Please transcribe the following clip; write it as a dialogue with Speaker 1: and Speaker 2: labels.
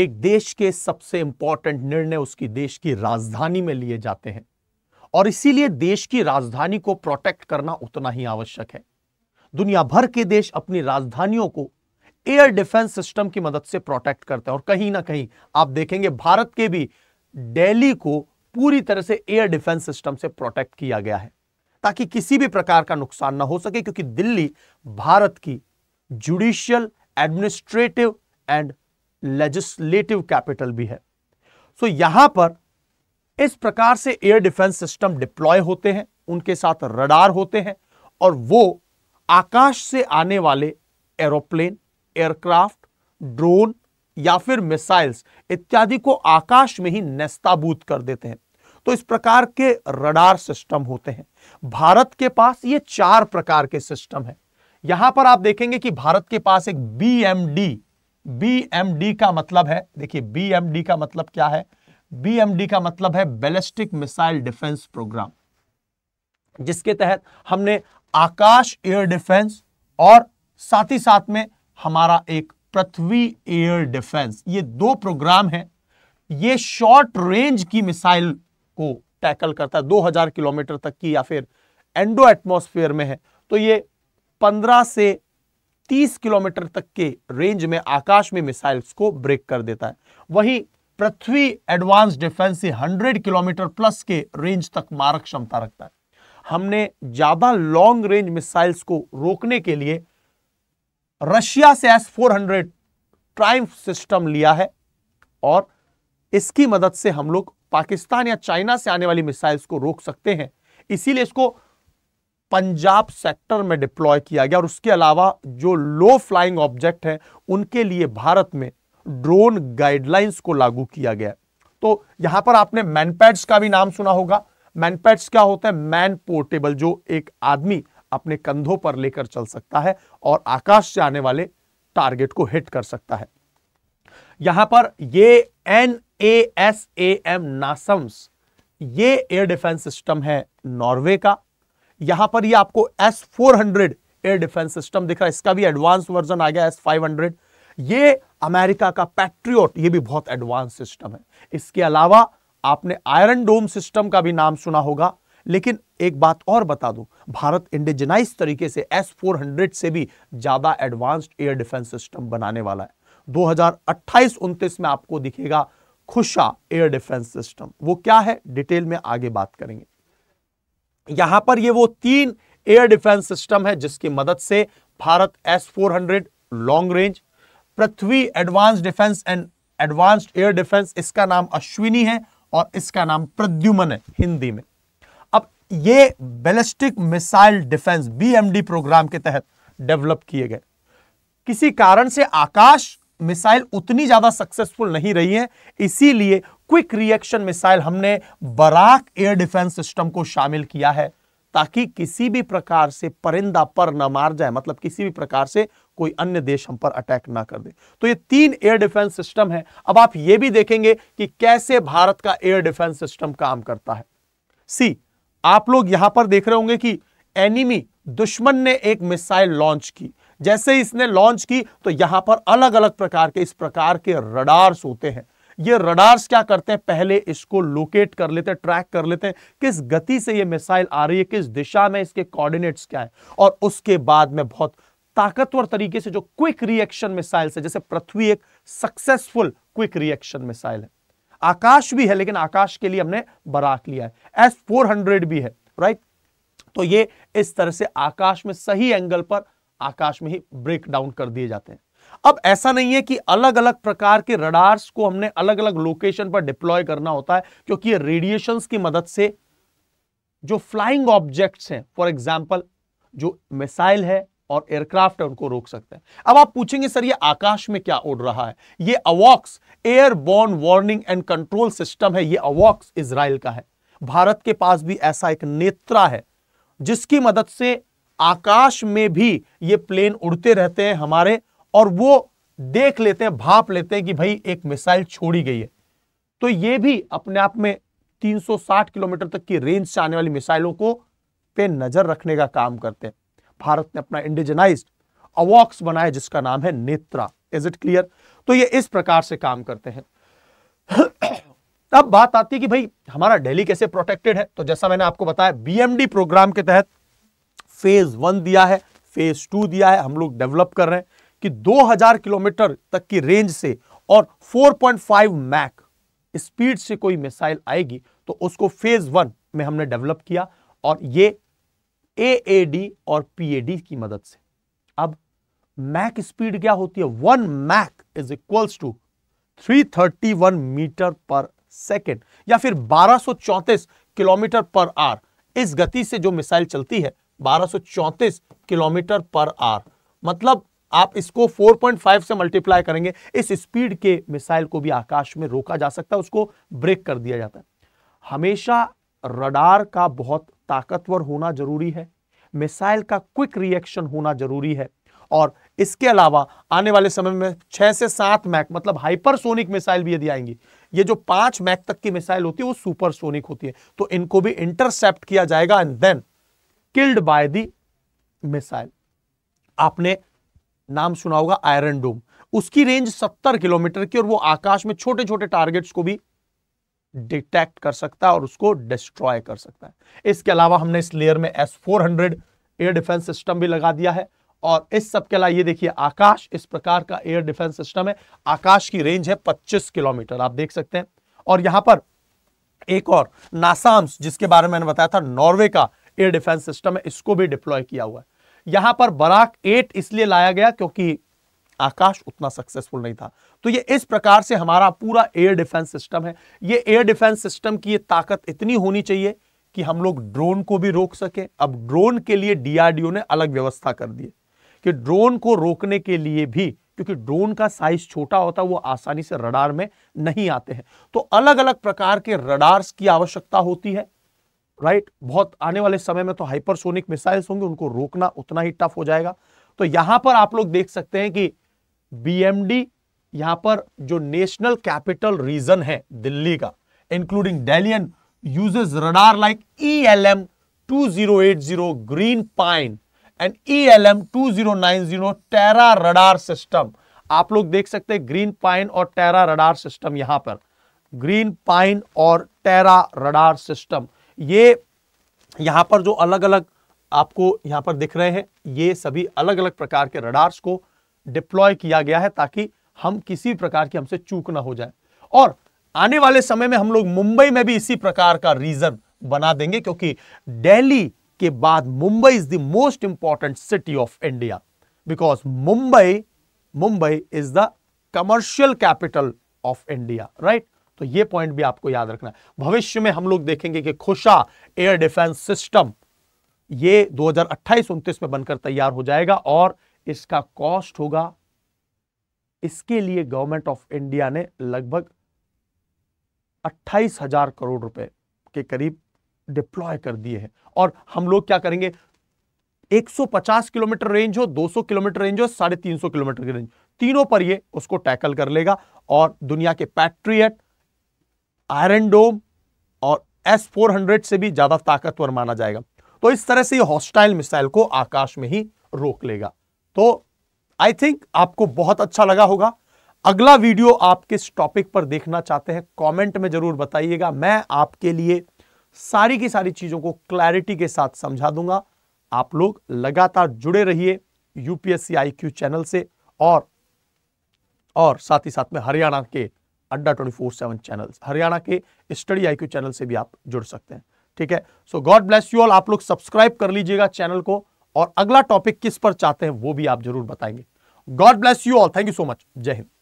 Speaker 1: एक देश के सबसे इंपॉर्टेंट निर्णय उसकी देश की राजधानी में लिए जाते हैं और इसीलिए देश की राजधानी को प्रोटेक्ट करना उतना ही आवश्यक है दुनिया भर के देश अपनी राजधानियों को एयर डिफेंस सिस्टम की मदद से प्रोटेक्ट करते हैं और कहीं ना कहीं आप देखेंगे भारत के भी दिल्ली को पूरी तरह से एयर डिफेंस सिस्टम से प्रोटेक्ट किया गया है ताकि किसी भी प्रकार का नुकसान ना हो सके क्योंकि दिल्ली भारत की judicial administrative and legislative capital भी है सो so, यहां पर इस प्रकार से एयर डिफेंस सिस्टम डिप्लॉय होते हैं उनके साथ रडार होते हैं और वो आकाश से आने वाले एरोप्लेन एयरक्राफ्ट ड्रोन या फिर मिसाइल्स इत्यादि को आकाश में ही नेस्ताबूत कर देते हैं तो इस प्रकार के रडार सिस्टम होते हैं भारत के पास ये चार प्रकार के सिस्टम है यहां पर आप देखेंगे कि भारत के पास एक बी BMD का मतलब है देखिए BMD का मतलब क्या है BMD का मतलब है बैलिस्टिक मिसाइल डिफेंस प्रोग्राम जिसके तहत हमने आकाश एयर डिफेंस और साथ ही साथ में हमारा एक पृथ्वी एयर डिफेंस ये दो प्रोग्राम है ये शॉर्ट रेंज की मिसाइल को टैकल करता है 2000 किलोमीटर तक की या फिर एंडो एटमोस्फेयर में है तो ये 15 से 30 किलोमीटर तक के रेंज में आकाश में मिसाइल्स को ब्रेक कर देता है वहीं Prithvi advance defence 100 kilometre plus के रेंज तक मारक क्षमता रखता है हमने ज्यादा लॉन्ग रेंज मिसाइल्स को रोकने के लिए रशिया से एस 400 ट्राइम सिस्टम लिया है और इसकी मदद से हम लोग पाकिस्तान या चाइना से आने वाली मिसाइल्स को रोक सकते हैं इसीलिए इसको पंजाब सेक्टर में डिप्लॉय किया गया और उसके अलावा जो लो फ्लाइंग ऑब्जेक्ट हैं उनके लिए भारत में ड्रोन गाइडलाइंस को लागू किया गया तो यहां पर आपने मैनपैड्स का भी नाम सुना होगा मैनपैड्स क्या होता है मैन पोर्टेबल जो एक आदमी अपने कंधों पर लेकर चल सकता है और आकाश से आने वाले टारगेट को हिट कर सकता है यहां पर ये N A S A M NASAMS ये एयर डिफेंस सिस्टम है नॉर्वे का यहां पर ये आपको S four hundred air defence system दिख रहा है इसका भी एडवांस वर्जन आ गया एस फाइव हंड्रेड ये अमेरिका का पैट्रियोट ये भी बहुत एडवांस सिस्टम है इसके अलावा आपने आयरन डोम सिस्टम का भी नाम सुना होगा लेकिन एक बात और बता दूं भारत इंडिजनाइज तरीके से एस हंड्रेड से भी ज़्यादा एडवांस्ड एयर डिफेंस सिस्टम बनाने वाला है 2028-29 में आपको दिखेगा खुशा एयर डिफेंस सिस्टम वो क्या है डिटेल में आगे बात करेंगे यहां पर ये वो तीन एयर डिफेंस सिस्टम है जिसकी मदद से Bharat S four hundred long range Prithvi advance defence and advanced air defence इसका नाम अश्विनी है और इसका नाम प्रद्युमन है हिंदी में अब ये ballistic missile defence BMD programme के तहत डेवलप किए गए किसी कारण से आकाश मिसाइल उतनी ज़्यादा सक्सेसफुल नहीं रही है इसीलिए क्विक रिएक्शन मिसाइल हमने बराक एयर डिफेंस सिस्टम को शामिल किया है ताकि किसी भी प्रकार से परिंदा पर न मार जाए मतलब किसी भी प्रकार से कोई अन्य देश हम पर अटैक ना कर दे तो ये तीन एयर डिफेंस सिस्टम है अब आप ये भी देखेंगे कि कैसे भारत का एयर डिफेंस सिस्टम काम करता है सी आप लोग यहां पर देख रहे होंगे कि एनिमी दुश्मन ने एक मिसाइल लॉन्च की जैसे ही इसने लॉन्च की तो यहां पर अलग अलग प्रकार के इस प्रकार के रडार्स होते हैं ये रडार्स क्या करते हैं पहले इसको लोकेट कर लेते हैं ट्रैक कर लेते हैं किस गति से ये मिसाइल आ रही है किस दिशा में इसके कोऑर्डिनेट्स क्या है और उसके बाद में बहुत ताकतवर तरीके से जो क्विक रिएक्शन मिसाइल है जैसे पृथ्वी एक सक्सेसफुल क्विक रिएक्शन मिसाइल है आकाश भी है लेकिन आकाश के लिए हमने बराक लिया है एस फोर हंड्रेड भी है राइट तो ये इस तरह से आकाश में सही एंगल पर आकाश में ही ब्रेक डाउन कर दिए जाते हैं अब ऐसा नहीं है कि अलग अलग प्रकार के रडार्स को हमने अलग अलग लोकेशन पर डिप्लॉय करना होता है क्योंकि ये रेडिएशन की मदद से जो फ्लाइंग ऑब्जेक्ट्स हैं फॉर एग्जाम्पल जो मिसाइल है और एयरक्राफ्ट है उनको रोक सकते हैं अब आप पूछेंगे सर ये आकाश में क्या उड़ रहा है ये अवॉक्स airborne warning and control system है ये अवॉक्स इसराइल का है भारत के पास भी ऐसा एक नेत्रा है जिसकी मदद से आकाश में भी ये प्लेन उड़ते रहते हैं हमारे और वो देख लेते हैं भाप लेते हैं कि भाई एक मिसाइल छोड़ी गई है तो ये भी अपने आप में 360 किलोमीटर तक की रेंज से आने वाली मिसाइलों को पे नजर रखने का काम करते हैं भारत ने अपना इंडिजनाइज अवॉक्स बनाया जिसका नाम है नेत्रा इज इट क्लियर तो ये इस प्रकार से काम करते हैं अब बात आती है कि भाई हमारा दिल्ली कैसे प्रोटेक्टेड है तो जैसा मैंने आपको बताया बीएमडी प्रोग्राम के तहत फेज़ वन दिया है फेज़ टू दिया है हम लोग डेवलप कर रहे हैं कि 2000 किलोमीटर तक की रेंज से और 4.5 मैक स्पीड से कोई मिसाइल आएगी तो उसको फेज़ वन में हमने डेवलप किया और ये ए और पी की मदद से अब मैक स्पीड क्या होती है one Mach is equals to 331 metre पर सेकेंड या फिर बारह किलोमीटर पर आर इस गति से जो मिसाइल चलती है 1234 किलोमीटर पर आर मतलब आप इसको 4.5 से मल्टीप्लाई करेंगे इस स्पीड के मिसाइल को भी आकाश में रोका जा सकता है उसको ब्रेक कर दिया जाता है हमेशा रडार का बहुत ताकतवर होना जरूरी है मिसाइल का क्विक रिएक्शन होना जरूरी है और इसके अलावा आने वाले समय में छह से सात मैक मतलब हाइपरसोनिक मिसाइल भी यदि आएंगी ये जो पांच मैक तक की मिसाइल होती है वो सुपरसोनिक होती है तो इनको भी इंटरसेप्ट किया जाएगा and then killed by the missile आपने नाम सुना होगा आयरन डोम उसकी रेंज 70 किलोमीटर की और वो आकाश में छोटे छोटे टारगेट्स को भी डिटेक्ट कर सकता है और उसको डिस्ट्रॉय कर सकता है इसके अलावा हमने इस लेयर में S four hundred air defence system भी लगा दिया है और इस सब के अलावा ये देखिए आकाश इस प्रकार का एयर डिफेंस सिस्टम है आकाश की रेंज है 25 किलोमीटर आप देख सकते हैं और यहां पर एक और नासाम्स जिसके बारे में मैंने बताया था नॉर्वे का एयर डिफेंस सिस्टम है इसको भी डिप्लॉय किया हुआ है यहां पर बराक एट इसलिए लाया गया क्योंकि आकाश उतना सक्सेसफुल नहीं था तो ये इस प्रकार से हमारा पूरा एयर डिफेंस सिस्टम है ये एयर डिफेंस सिस्टम की ये ताकत इतनी होनी चाहिए कि हम लोग ड्रोन को भी रोक सकें अब ड्रोन के लिए डीआरडीओ ने अलग व्यवस्था कर दी कि ड्रोन को रोकने के लिए भी क्योंकि ड्रोन का साइज छोटा होता है वो आसानी से रडार में नहीं आते हैं तो अलग अलग प्रकार के रडार्स की आवश्यकता होती है राइट बहुत आने वाले समय में तो हाइपरसोनिक मिसाइल्स होंगे उनको रोकना उतना ही टफ हो जाएगा तो यहां पर आप लोग देख सकते हैं कि बीएमडी यहां पर जो नेशनल कैपिटल रीजन है दिल्ली का इंक्लूडिंग डेलियन uses radar like E L M two zero eight zero Green Pine and E L M two zero nine zero Tera radar system आप लोग देख सकते हैं ग्रीन पाइन और टेरा रडार सिस्टम यहां पर ग्रीन पाइन और टेरा रडार सिस्टम ये यहाँ पर जो अलग अलग आपको यहाँ पर दिख रहे हैं ये सभी अलग अलग प्रकार के रडार्स को डिप्लॉय किया गया है ताकि हम किसी प्रकार की हमसे चूक ना हो जाए और आने वाले समय में हम लोग मुंबई में भी इसी प्रकार का रीजन बना देंगे क्योंकि दिल्ली के बाद Mumbai is the most important city of India because Mumbai Mumbai is the commercial capital of India right तो ये पॉइंट भी आपको याद रखना है भविष्य में हम लोग देखेंगे कि खुशा एयर डिफेंस सिस्टम ये 2028 हजार में बनकर तैयार हो जाएगा और इसका कॉस्ट होगा इसके लिए गवर्नमेंट ऑफ इंडिया ने लगभग अट्ठाईस हजार करोड़ रुपए के करीब डिप्लॉय कर दिए हैं और हम लोग क्या करेंगे 150 किलोमीटर रेंज हो 200 किलोमीटर रेंज हो साढ़े तीन किलोमीटर की रेंज तीनों पर ये उसको टैकल कर लेगा और दुनिया के पैट्रियट आयरन डोम और एस हंड्रेड से भी ज्यादा ताकतवर माना जाएगा तो इस तरह से ये हॉस्टाइल मिसाइल को आकाश में ही रोक लेगा तो आई थिंक आपको बहुत अच्छा लगा होगा अगला वीडियो आप किस टॉपिक पर देखना चाहते हैं कमेंट में जरूर बताइएगा मैं आपके लिए सारी की सारी चीजों को क्लैरिटी के साथ समझा दूंगा आप लोग लगातार जुड़े रहिए यूपीएससी आईक्यू चैनल से और और साथ ही साथ में हरियाणा के अड्डा twenty four seven channel Haryana के स्टडी आई चैनल से भी आप जुड़ सकते हैं ठीक है so God bless you all आप लोग सब्सक्राइब कर लीजिएगा चैनल को और अगला टॉपिक किस पर चाहते हैं वो भी आप जरूर बताएंगे God bless you all thank you so much जय हिंद